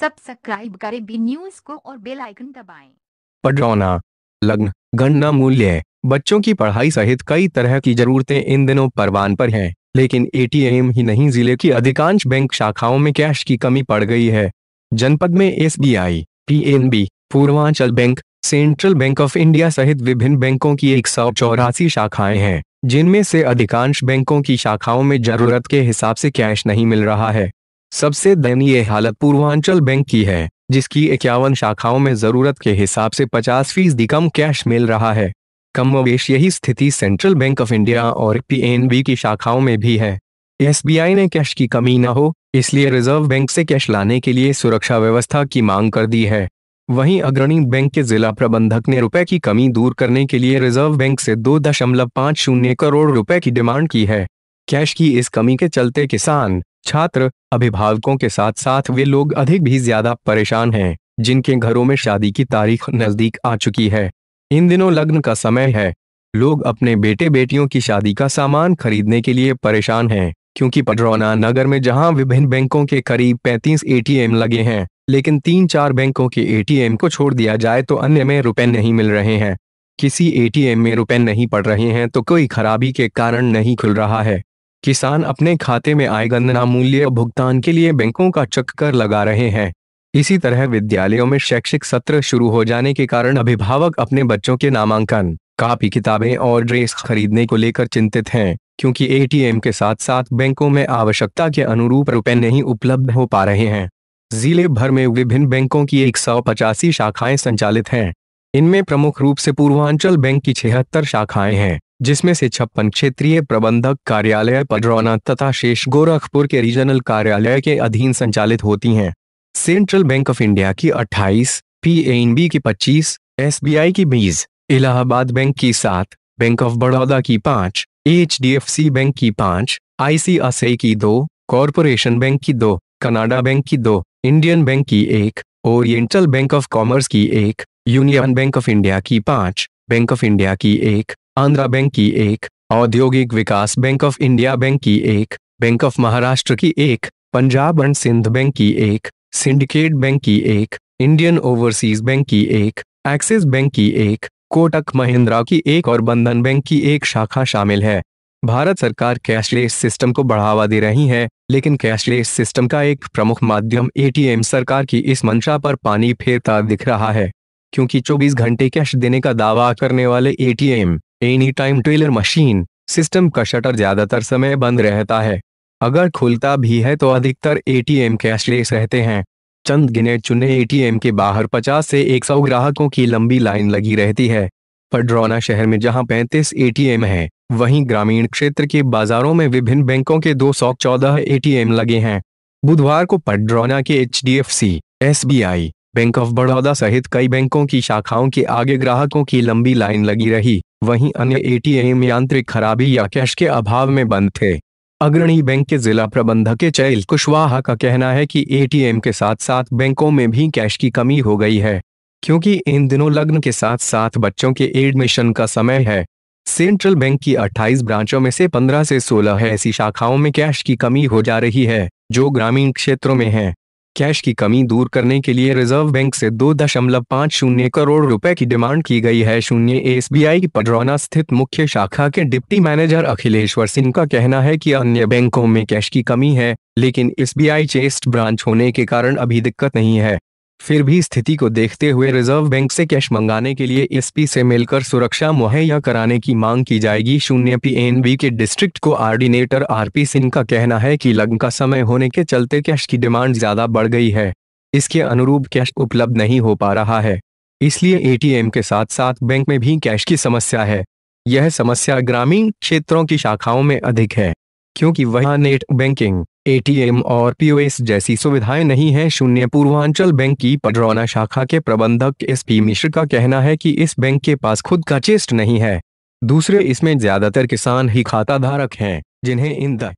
Subscribe करें B news को और बेल आइकन दबाएं। पढ़ौना लग्न गणना मूल्य बच्चों की पढ़ाई सहित कई तरह की जरूरतें इन दिनों परवान पर हैं लेकिन एटीएम ही नहीं जिले की अधिकांश बैंक शाखाओं में कैश की कमी पड़ गई है जनपद में SBI, PNB, Purvanchal bank central bank of India सहित विभिन्न बैंकों की एक शाखाएं हैं जिनमें से अधिकांश बैंकों की शाखाओं में जरूरत के हिसाब से कैश नहीं मिल रहा है सबसे दयनीय हालत पूर्वांचल बैंक की है जिसकी इक्यावन शाखाओं में जरूरत के हिसाब से पचास फीसदी कम कैश मिल रहा है कम वेश यही स्थिति सेंट्रल बैंक ऑफ इंडिया और पी की शाखाओं में भी है एस ने कैश की कमी न हो इसलिए रिजर्व बैंक से कैश लाने के लिए सुरक्षा व्यवस्था की मांग कर दी है वहीं अग्रणी बैंक के जिला प्रबंधक ने रुपए की कमी दूर करने के लिए रिजर्व बैंक से दो दशमलव पाँच शून्य करोड़ रुपए की डिमांड की है कैश की इस कमी के चलते किसान छात्र अभिभावकों के साथ साथ वे लोग अधिक भी ज्यादा परेशान हैं जिनके घरों में शादी की तारीख नजदीक आ चुकी है इन दिनों लग्न का समय है लोग अपने बेटे बेटियों की शादी का सामान खरीदने के लिए परेशान हैं क्योंकि पडरौना नगर में जहां विभिन्न बैंकों के करीब 35 एटीएम लगे हैं लेकिन तीन चार बैंकों के एटीएम को छोड़ दिया जाए तो अन्य में रुपए नहीं मिल रहे हैं किसी एटीएम में रुपए नहीं पड़ रहे हैं तो कोई खराबी के कारण नहीं खुल रहा है किसान अपने खाते में आय गणना मूल्य भुगतान के लिए बैंकों का चक्कर लगा रहे हैं इसी तरह विद्यालयों में शैक्षिक सत्र शुरू हो जाने के कारण अभिभावक अपने बच्चों के नामांकन कापी किताबें और ड्रेस खरीदने को लेकर चिंतित हैं क्योंकि एटीएम के साथ साथ बैंकों में आवश्यकता के अनुरूप रुपए नहीं उपलब्ध हो पा रहे हैं जिले भर में विभिन्न बैंकों की एक शाखाएं संचालित हैं इनमें प्रमुख रूप से पूर्वांचल बैंक की छिहत्तर शाखाएं हैं जिसमें से छप्पन क्षेत्रीय प्रबंधक कार्यालय पडरौना तथा शेष गोरखपुर के रीजनल कार्यालय के अधीन संचालित होती हैं सेंट्रल बैंक ऑफ इंडिया की 28, पीएनबी की 25, एसबीआई की बीस इलाहाबाद बैंक की सात बैंक ऑफ बड़ौदा की पाँच एच बैंक की पाँच आईसीआईसीआई की दो कॉरपोरेशन बैंक की दो कनाडा बैंक की दो इंडियन बैंक की एक ओरिएंटल बैंक ऑफ कॉमर्स की एक यूनियन बैंक ऑफ इंडिया की पांच बैंक ऑफ इंडिया की एक आंध्रा बैंक की एक औद्योगिक विकास बैंक ऑफ इंडिया बैंक की एक बैंक ऑफ महाराष्ट्र की एक पंजाब एंड सिंध बैंक की एक सिंडिकेट बैंक की एक इंडियन ओवरसीज बैंक की एक एक्सिस बैंक की एक कोटक महिंद्रा की एक और बंधन बैंक की एक शाखा शामिल है भारत सरकार कैशलेस सिस्टम को बढ़ावा दे रही है लेकिन कैशलेस सिस्टम का एक प्रमुख माध्यम एटीएम सरकार की इस मंशा पर पानी फेरता दिख रहा है क्योंकि 24 घंटे कैश देने का दावा करने वाले ATM any time teller machine system का शटर ज्यादातर समय बंद रहता है अगर खुलता भी है तो अधिकतर एटीएम कैशलेस रहते हैं चंद गिने चुने एटीएम के बाहर 50 से 100 ग्राहकों की लंबी लाइन लगी रहती है पडरौना शहर में जहां 35 एटीएम हैं, वहीं ग्रामीण क्षेत्र के बाजारों में विभिन्न बैंकों के 214 एटीएम लगे हैं बुधवार को पड्रौना के HDFC, SBI, bank of Baroda सहित कई बैंकों की शाखाओं के आगे ग्राहकों की लंबी लाइन लगी रही वहीं अन्य एटीएम यांत्रिक खराबी या कैश के अभाव में बंद थे अग्रणी बैंक के जिला प्रबंधक चैल कुशवाहा का कहना है कि एटीएम के साथ साथ बैंकों में भी कैश की कमी हो गई है क्योंकि इन दिनों लग्न के साथ साथ बच्चों के एडमिशन का समय है सेंट्रल बैंक की 28 ब्रांचों में से 15 से 16 ऐसी शाखाओं में कैश की कमी हो जा रही है जो ग्रामीण क्षेत्रों में है कैश की कमी दूर करने के लिए रिजर्व बैंक से दो दशमलव पाँच शून्य करोड़ रुपए की डिमांड की गई है शून्य एस बी आई पडरौना स्थित मुख्य शाखा के डिप्टी मैनेजर अखिलेश्वर सिंह का कहना है कि अन्य बैंकों में कैश की कमी है लेकिन S B I chest branch होने के कारण अभी दिक्कत नहीं है फिर भी स्थिति को देखते हुए रिजर्व बैंक से कैश मंगाने के लिए एसपी से मिलकर सुरक्षा मुहैया कराने की मांग की जाएगी शून्य पीएनबी के डिस्ट्रिक्ट कोऑर्डिनेटर आरपी सिंह का कहना है कि लग का समय होने के चलते कैश की डिमांड ज्यादा बढ़ गई है इसके अनुरूप कैश उपलब्ध नहीं हो पा रहा है इसलिए एटीएम के साथ साथ बैंक में भी कैश की समस्या है यह समस्या ग्रामीण क्षेत्रों की शाखाओं में अधिक है क्योंकि वह नेट बैंकिंग एटीएम और पीओएस जैसी सुविधाएं नहीं है शून्य पूर्वांचल बैंक की पडरौना शाखा के प्रबंधक एस पी मिश्र का कहना है कि इस बैंक के पास खुद का चेस्ट नहीं है दूसरे इसमें ज्यादातर किसान ही खाता धारक हैं जिन्हें इन द